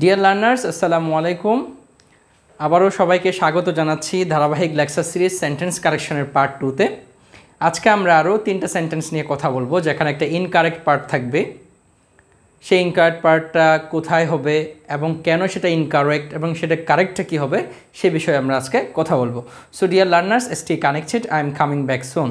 dear learners আসসালামু আলাইকুম আবারও সবাইকে স্বাগত জানাচ্ছি ধারাবাহিক লেকচার সিরিজ সেন্টেন্স কারেকশনের পার্ট টুতে আজকে আমরা আরও তিনটা সেন্টেন্স নিয়ে কথা বলবো যেখানে একটা ইনকারেক্ট পার্ট থাকবে সেই ইনকারেক্ট পার্টটা কোথায় হবে এবং কেন সেটা ইনকারেক্ট এবং সেটা কারেক্টটা কী হবে সে বিষয়ে আমরা আজকে কথা বলবো so dear learners stay connected I am coming back soon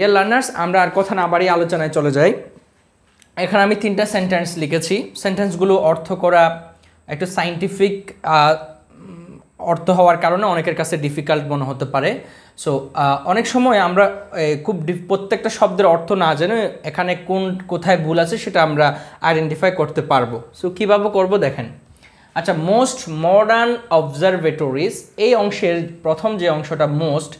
dear learners আমরা আর কথা না বাড়িয়ে আলোচনায় চলে যাই এখানে আমি তিনটা সেন্টেন্স লিখেছি সেন্টেন্সগুলো অর্থ করা একটু সাইন্টিফিক অর্থ হওয়ার কারণে অনেকের কাছে ডিফিকাল্ট মনে হতে পারে সো অনেক সময় আমরা খুব প্রত্যেকটা শব্দের অর্থ না জেনে এখানে কোন কোথায় ভুল আছে সেটা আমরা আইডেন্টিফাই করতে পারবো সো কীভাবে করব দেখেন আচ্ছা মোস্ট মডার্ন অবজারভেটরিজ এই অংশের প্রথম যে অংশটা মোস্ট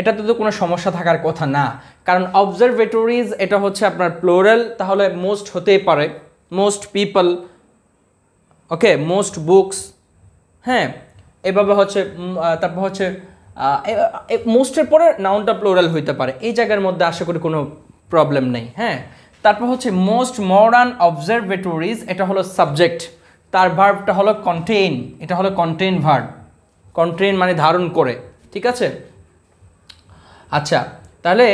এটাতে তো কোনো সমস্যা থাকার কথা না কারণ অবজারভেটরিজ এটা হচ্ছে আপনার প্লোরাল তাহলে মোস্ট হতেই পারে most people okay most books হ্যাঁ এভাবে হচ্ছে তারপর হচ্ছে মোস্টের পরে নাউনটা প্লোরাল হইতে পারে এই জায়গার মধ্যে আশা করি কোনো প্রবলেম নেই হ্যাঁ তারপর হচ্ছে মোস্ট মডার্ন অবজারভেটরিজ এটা হলো সাবজেক্ট তার ভার্বটা হলো কন্টেইন এটা হলো কন্টেইন ভার্ব কন্টেইন মানে ধারণ করে ঠিক আছে আচ্ছা তাহলে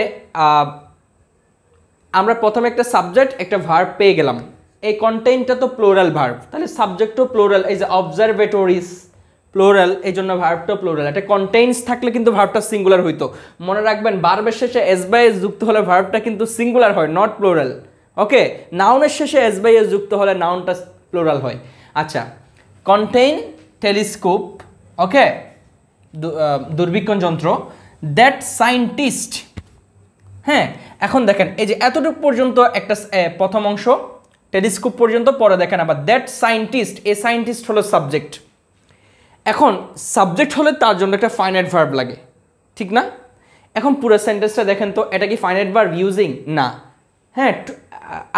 আমরা প্রথমে একটা সাবজেক্ট একটা ভার্ব পেয়ে গেলাম এই কন্টেন্টটা তো প্লোরাল ভার্ব তাহলে সাবজেক্টও প্লোরাল এই যে অবজারভেটরিস প্লোরাল এই জন্য ভার্বটাও প্লোরাল একটা কন্টেন্টস থাকলে কিন্তু ভার্বটা সিঙ্গুলার হইতো মনে রাখবেন ভার্বের শেষে এস বাই এস যুক্ত হলে ভার্বটা কিন্তু সিঙ্গুলার হয় নট প্লোরাল ওকে নাউনের শেষে এস বাই এস যুক্ত হলে নাউনটা প্লোরাল হয় আচ্ছা কন্টেইন টেলিস্কোপ ওকে দুর্বীক্ষণ যন্ত্র দ্যাট সাইন্টিস্ট হ্যাঁ এখন দেখেন এই যে এতটুকু পর্যন্ত একটা প্রথম অংশ টেলিস্কোপ পর্যন্ত পরে দেখেন আবার দ্যাট সাইন্টিস্ট এ সাইন্টিস্ট হলো সাবজেক্ট এখন সাবজেক্ট হলে তার জন্য একটা ফাইনাইট ভার্ব লাগে ঠিক না এখন পুরো সেন্টেন্সটা দেখেন তো এটা কি ফাইনাইট ভার্ব ইউজিং না হ্যাঁ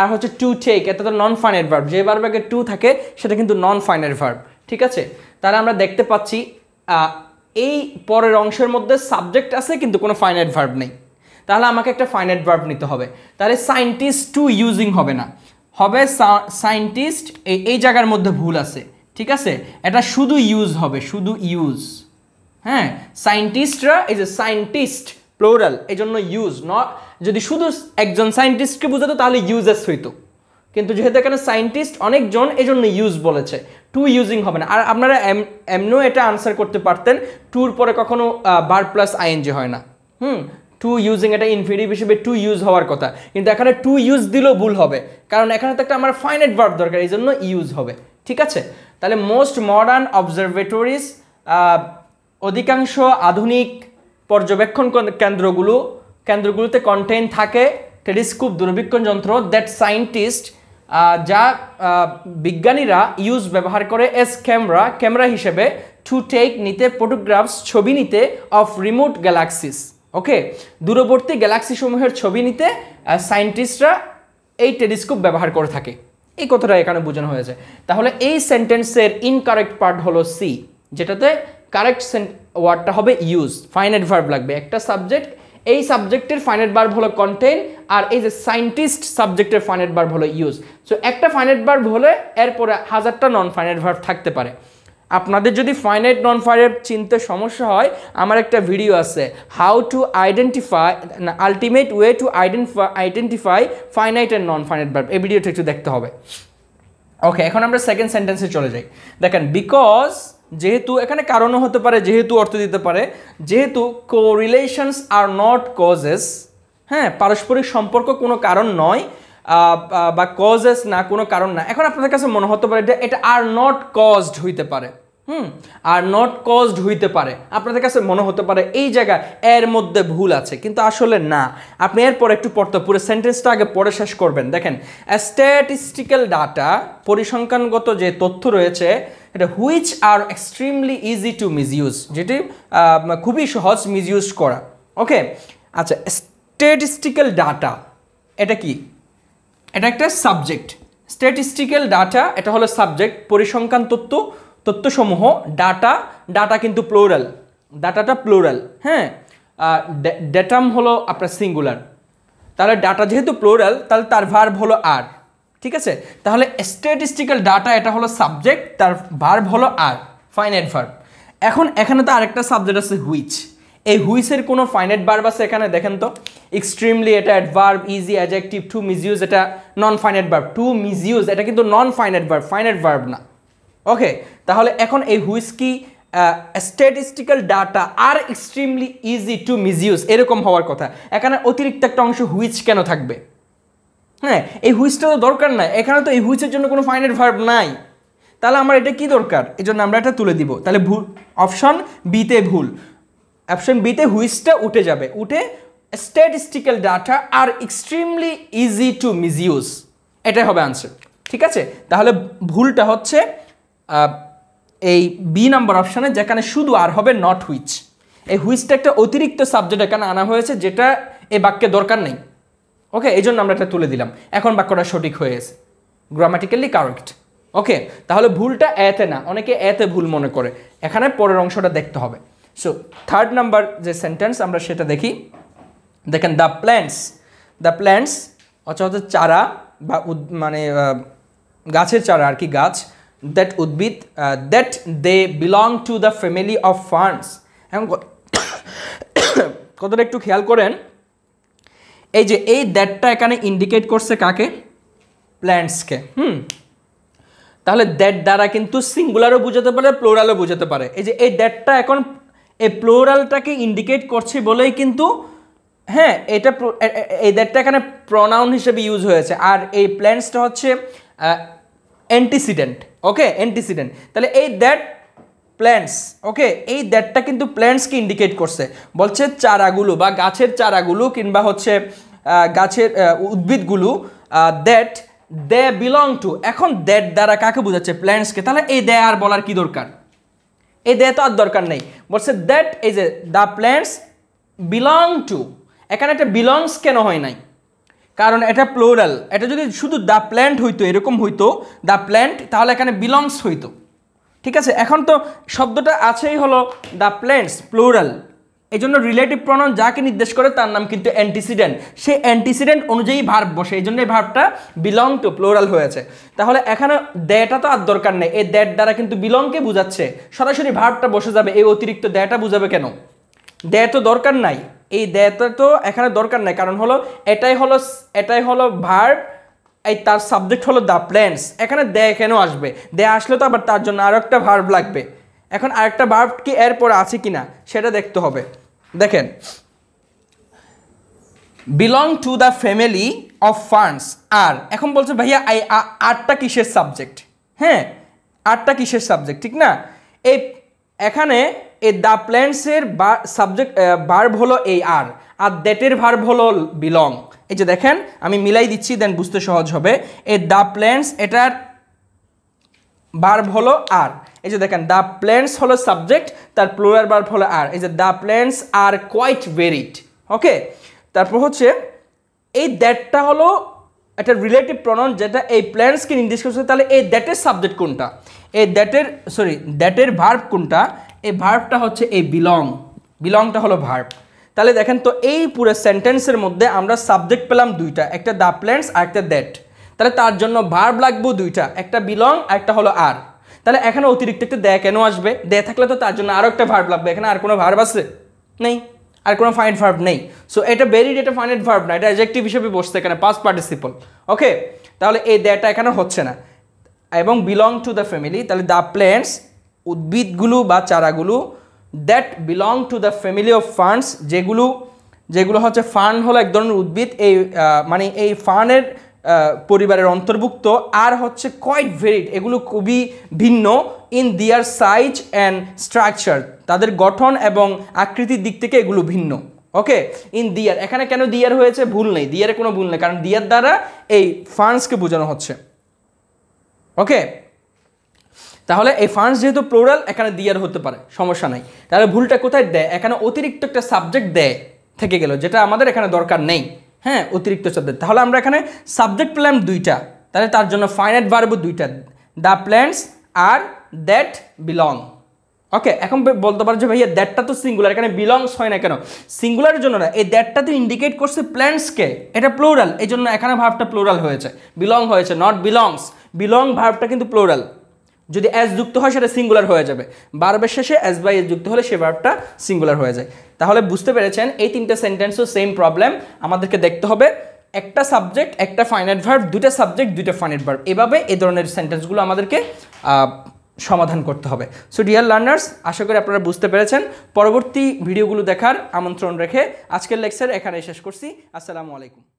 আর হচ্ছে টু টেক এটা তো নন ফাইনাইট ভার্ব যে ভার্ব আগে টু থাকে সেটা কিন্তু নন ফাইনাইট ভার্ব ঠিক আছে তাহলে আমরা দেখতে পাচ্ছি এই পরের অংশের মধ্যে সাবজেক্ট আছে কিন্তু কোনো ফাইনাইট ভার্ব নেই তাহলে আমাকে একটা ফাইনাইট ভার্ব নিতে হবে তাহলে সাইন্টিস্ট টু ইউজিং হবে না হবে সায়েন্টিস্ট এই জায়গার মধ্যে ভুল আছে ঠিক আছে এটা শুধু ইউজ হবে শুধু ইউজ হ্যাঁ সাইন্টিস্টরা ইজ এ সাইন্টিস্ট প্লোরাল এই জন্য ইউজ ন যদি শুধু একজন সাইন্টিস্টকে বোঝাতো তাহলে ইউজেস হইতো কিন্তু যেহেতু এখানে সাইন্টিস্ট অনেকজন এজন্য ইউজ বলেছে টু ইউজিং হবে না আর আপনারা এমনও এটা আনসার করতে পারতেন টুর পরে কখনো বার প্লাস আইএনজি হয় না হুম টু ইউজিং এটা ইনফিনিটিভ হিসেবে টু ইউজ হওয়ার কথা কিন্তু এখানে টু ইউজ দিলেও ভুল হবে কারণ এখানে তো একটা আমার ফাইনেট ভার্ব দরকার এই জন্য ইউজ হবে ঠিক আছে তাহলে মোস্ট মডার্ন অবজারভেটরিজ অধিকাংশ আধুনিক পর্যবেক্ষণ কেন্দ্রগুলো কেন্দ্রগুলোতে কন্টেন্ট থাকে টেলিস্কোপ দূরবীক্ষণ যন্ত্র দ্যাট সায়েন্টিস্ট যা বিজ্ঞানীরা ইউজ ব্যবহার করে এস ক্যামেরা ক্যামেরা হিসেবে টু টেক নিতে ফটোগ্রাফস ছবি নিতে অফ রিমোট গ্যালাক্সিস ওকে দূরবর্তী গ্যালাক্সিসমূহের ছবি নিতে সায়েন্টিস্টরা এই টেলিস্কোপ ব্যবহার করে থাকে এই কথাটা এখানে বোঝানো হয়েছে তাহলে এই সেন্টেন্সের ইনকারেক্ট পার্ট হলো সি যেটাতে কারেক্ট ওয়ার্ডটা হবে ইউজ ফাইন অ্যাডভার্ব লাগবে একটা সাবজেক্ট এই সাবজেক্টের ফাইনাইট বার্ব হলো কন্টেন আর এই যে সাইন্টিস্ট সাবজেক্টের ফাইনাইট বার্ব হলো ইউজ সো একটা ফাইনাইট বার্ব হলে এরপরে হাজারটা নন ফাইনাইট ভার্ব থাকতে পারে আপনাদের যদি ফাইনাইট নন ফাইনাইট চিনতে সমস্যা হয় আমার একটা ভিডিও আছে how to identify ultimate way to identify identify finite and non finite verb এই ভিডিওটা একটু দেখতে হবে ওকে এখন আমরা সেকেন্ড সেন্টেন্সে চলে যাই দেখেন বিকজ যেহেতু এখানে কারণও হতে পারে যেহেতু অর্থ দিতে পারে যেহেতু correlations are not causes হ্যাঁ পারস্পরিক সম্পর্ক কোনো কারণ নয় বা কজেস না কোনো কারণ না এখন আপনাদের কাছে মনে হতে পারে এটা আর নট কজড হইতে পারে হুম আর নট কজড হইতে পারে আপনাদের কাছে মনে হতে পারে এই জায়গা এর মধ্যে ভুল আছে কিন্তু আসলে না আপনি এরপর একটু পড়তে পুরো সেন্টেন্সটা আগে পড়ে শেষ করবেন দেখেন স্ট্যাটিস্টিক্যাল ডাটা পরিসংখ্যানগত যে তথ্য রয়েছে এটা which are extremely easy to misuse যেটি খুবই সহজ মিসইউজ করা ওকে আচ্ছা স্ট্যাটিস্টিক্যাল ডাটা এটা কি এটা একটা সাবজেক্ট স্ট্যাটিস্টিক্যাল ডাটা এটা হলো সাবজেক্ট পরিসংখ্যান তত্ত্ব তত্ত্বসমূহ ডাটা ডাটা কিন্তু প্লোরাল ডাটাটা প্লোরাল হ্যাঁ ডেটাম হলো আপনার সিঙ্গুলার তাহলে ডাটা যেহেতু প্লোরাল তাহলে তার ভার্ব হলো আর ঠিক আছে তাহলে স্ট্যাটিস্টিক্যাল ডাটা এটা হলো সাবজেক্ট তার ভার্ব হলো আর ফাইনাইট ভার্ব এখন এখানে তো আরেকটা সাবজেক্ট আছে হুইচ এই হুইচের কোনো ফাইনাইট ভার্ব আছে এখানে দেখেন তো এক্সট্রিমলি এটা adverb easy adjective to misuse এটা non finite verb to misuse এটা কিন্তু non finite verb finite verb না ওকে তাহলে এখন এই হুইচ কি statistical data are extremely easy to misuse এরকম হওয়ার কথা এখানে অতিরিক্ত একটা অংশ হুইচ কেন থাকবে হ্যাঁ এই হুইচটা তো দরকার নাই এখানে তো এই হুইচের জন্য কোনো ফাইনাল ভার্ব নাই তাহলে আমার এটা কি দরকার এই জন্য আমরা এটা তুলে দিব তাহলে ভুল অপশন বিতে ভুল অপশন বিতে হুইচটা উঠে যাবে উঠে statistical data are extremely easy to misuse এটাই হবে আনসার ঠিক আছে তাহলে ভুলটা হচ্ছে এই বি নাম্বার অপশানে যেখানে শুধু আর হবে নট হুইচ এই হুইচটা একটা অতিরিক্ত সাবজেক্ট এখানে আনা হয়েছে যেটা এ বাক্যে দরকার নেই ওকে এই জন্য আমরা এটা তুলে দিলাম এখন বাক্যটা সঠিক হয়ে গেছে গ্রামাটিক্যালি কারেক্ট ওকে তাহলে ভুলটা এতে না অনেকে এতে ভুল মনে করে এখানে পরের অংশটা দেখতে হবে সো থার্ড নাম্বার যে সেন্টেন্স আমরা সেটা দেখি দেখেন দ্য প্ল্যান্টস দ্য প্ল্যান্টস অর্থাৎ চারা বা মানে গাছের চারা আর কি গাছ দ্যাট উদ্ভিদ that they belong to the family of ferns এখন কতটা একটু খেয়াল করেন এই যে এই দ্যাটটা এখানে ইন্ডিকেট করছে কাকে প্ল্যান্টসকে হুম তাহলে দ্যাট দ্বারা কিন্তু সিঙ্গুলারও বোঝাতে পারে প্লোরালও বোঝাতে পারে এই যে এই দ্যাটটা এখন এই প্লোরালটাকে ইন্ডিকেট করছে বলেই কিন্তু হ্যাঁ এটা এই দ্যাটটা এখানে প্রনাউন হিসেবে ইউজ হয়েছে আর এই প্ল্যান্টসটা হচ্ছে অ্যান্টিসিডেন্ট ওকে অ্যান্টিসিডেন্ট তাহলে এই দ্যাট প্ল্যান্টস ওকে এই দ্যাটটা কিন্তু প্ল্যান্টসকে ইন্ডিকেট করছে বলছে চারাগুলো বা গাছের চারাগুলো কিংবা হচ্ছে গাছের উদ্ভিদগুলো দ্যাট দে বিলং টু এখন দ্যাট দ্বারা কাকে বোঝাচ্ছে প্ল্যান্টসকে তাহলে এই দে আর বলার কি দরকার এই দে তো আর দরকার নেই বলছে দ্যাট এই যে দ্য প্ল্যান্টস বিলং টু এখানে একটা বিলংস কেন হয় নাই কারণ এটা প্লোরাল এটা যদি শুধু দ্য প্ল্যান্ট হইতো এরকম হইতো দ্য প্ল্যান্ট তাহলে এখানে বিলংস হইতো ঠিক আছে এখন তো শব্দটা আছেই হলো দ্য প্ল্যান্টস প্লুরাল এই জন্য রিলেটিভ প্রণয়ন যাকে নির্দেশ করে তার নাম কিন্তু অ্যান্টিসিডেন্ট সে অ্যান্টিসিডেন্ট অনুযায়ী ভার্ব বসে এই জন্য এই ভার্বটা বিলং টু প্লোরাল হয়েছে তাহলে এখানে দ্যাটা তো আর দরকার নেই এই দ্যাট দ্বারা কিন্তু বিলংকে বোঝাচ্ছে সরাসরি ভার্বটা বসে যাবে এই অতিরিক্ত দ্যাটা বোঝাবে কেন দেয় তো দরকার নাই এই দ্যাটা তো এখানে দরকার নাই কারণ হলো এটাই হলো এটাই হলো ভার্ব এই তার সাবজেক্ট হলো দ্য প্ল্যান্টস এখানে দেয় কেন আসবে দেয় আসলে তো আবার তার জন্য আরও একটা ভার্ভ লাগবে এখন আরেকটা ভার্ভ কি এরপর আছে কি না সেটা দেখতে হবে দেখেন belong to the family of ferns আর এখন বলছে ভাইয়া আই আটটা কিসের সাবজেক্ট হ্যাঁ আটটা কিসের সাবজেক্ট ঠিক না এই এখানে এই দ্য প্ল্যান্টসের সাবজেক্ট ভার্ভ হলো এই আর আর দ্যাটের ভার্ভ হলো বিলং এই যে দেখেন আমি মিলাই দিচ্ছি দেন বুঝতে সহজ হবে এ দ্য প্ল্যান্টস এটার বার্ব হলো আর এই যে দেখেন দ্য প্ল্যান্টস হলো সাবজেক্ট তার প্লোরার বার্ব হলো আর এই যে the plants are quite varied okay তারপর হচ্ছে এই দ্যাটটা হলো একটা রিলেটিভ প্রনাউন যেটা এই প্ল্যান্টসকে নির্দেশ করছে তাহলে এই দ্যাটের সাবজেক্ট কোনটা এই দ্যাটের সরি দ্যাটের ভার্ভ কোনটা এই ভার্ভটা হচ্ছে এই বিলং বিলংটা হলো ভার্ভ তাহলে দেখেন তো এই পুরো সেন্টেন্সের মধ্যে আমরা সাবজেক্ট পেলাম দুইটা একটা দ্য প্ল্যান্টস আর একটা দ্যাট তাহলে তার জন্য ভার্ব লাগবো দুইটা একটা বিলং আর একটা হলো আর তাহলে এখানে অতিরিক্ত একটা দেয় কেন আসবে দেয় থাকলে তো তার জন্য আরও একটা ভার্ব লাগবে এখানে আর কোনো ভার্ব আছে নেই আর কোনো ফাইনাইট ভার্ব নেই সো এটা বেরিড এটা ফাইনাইট ভার্ব না এটা অ্যাজেক্টিভ হিসেবে বসছে এখানে পাস পার্টিসিপল ওকে তাহলে এই দেয়টা এখানে হচ্ছে না এবং বিলং টু দ্য ফ্যামিলি তাহলে দ্য প্ল্যান্টস উদ্ভিদগুলো বা চারাগুলো that belong to the family of ferns যেগুলো যেগুলো হচ্ছে ফান্ড হলো এক ধরনের উদ্ভিদ এই মানে এই ফান্ডের পরিবারের অন্তর্ভুক্ত আর হচ্ছে কয়েট ভেরিড এগুলো খুবই ভিন্ন ইন দিয়ার সাইজ অ্যান্ড স্ট্রাকচার তাদের গঠন এবং আকৃতির দিক থেকে এগুলো ভিন্ন ওকে ইন দিয়ার এখানে কেন দিয়ার হয়েছে ভুল নেই দিয়ারে কোনো ভুল নেই কারণ দিয়ার দ্বারা এই ফান্ডসকে বোঝানো হচ্ছে ওকে তাহলে এই ফান্ডস যেহেতু প্লোরাল এখানে দিয়ার হতে পারে সমস্যা নাই তাহলে ভুলটা কোথায় দেয় এখানে অতিরিক্ত একটা সাবজেক্ট দেয় থেকে গেল যেটা আমাদের এখানে দরকার নেই হ্যাঁ অতিরিক্ত সাবজেক্ট তাহলে আমরা এখানে সাবজেক্ট প্ল্যান দুইটা তাহলে তার জন্য ফাইনাইট বারবো দুইটা the plants are that belong okay এখন বলতে পারো যে ভাইয়া দ্যাটটা তো সিঙ্গুলার এখানে বিলংস হয় না কেন সিঙ্গুলারের জন্য না এই দ্যাটটা তো ইন্ডিকেট করছে প্ল্যান্টসকে এটা প্লোরাল এই জন্য এখানে ভাবটা প্লোরাল হয়েছে বিলং হয়েছে নট বিলংস বিলং ভাবটা কিন্তু প্লোরাল যদি অ্যাজ যুক্ত হয় সেটা সিঙ্গুলার হয়ে যাবে বারবের শেষে অ্যাজ বাই এস যুক্ত হলে সে ভার্বটা সিঙ্গুলার হয়ে যায় তাহলে বুঝতে পেরেছেন এই তিনটা সেন্টেন্সও সেম প্রবলেম আমাদেরকে দেখতে হবে একটা সাবজেক্ট একটা ফাইনাইট ভার্ব দুটা সাবজেক্ট দুইটা ফাইনাইট ভার্ব এভাবে এই ধরনের সেন্টেন্সগুলো আমাদেরকে সমাধান করতে হবে সো ডিয়ার লার্নার্স আশা করি আপনারা বুঝতে পেরেছেন পরবর্তী ভিডিওগুলো দেখার আমন্ত্রণ রেখে আজকের লেকচার এখানে শেষ করছি আসসালামু আলাইকুম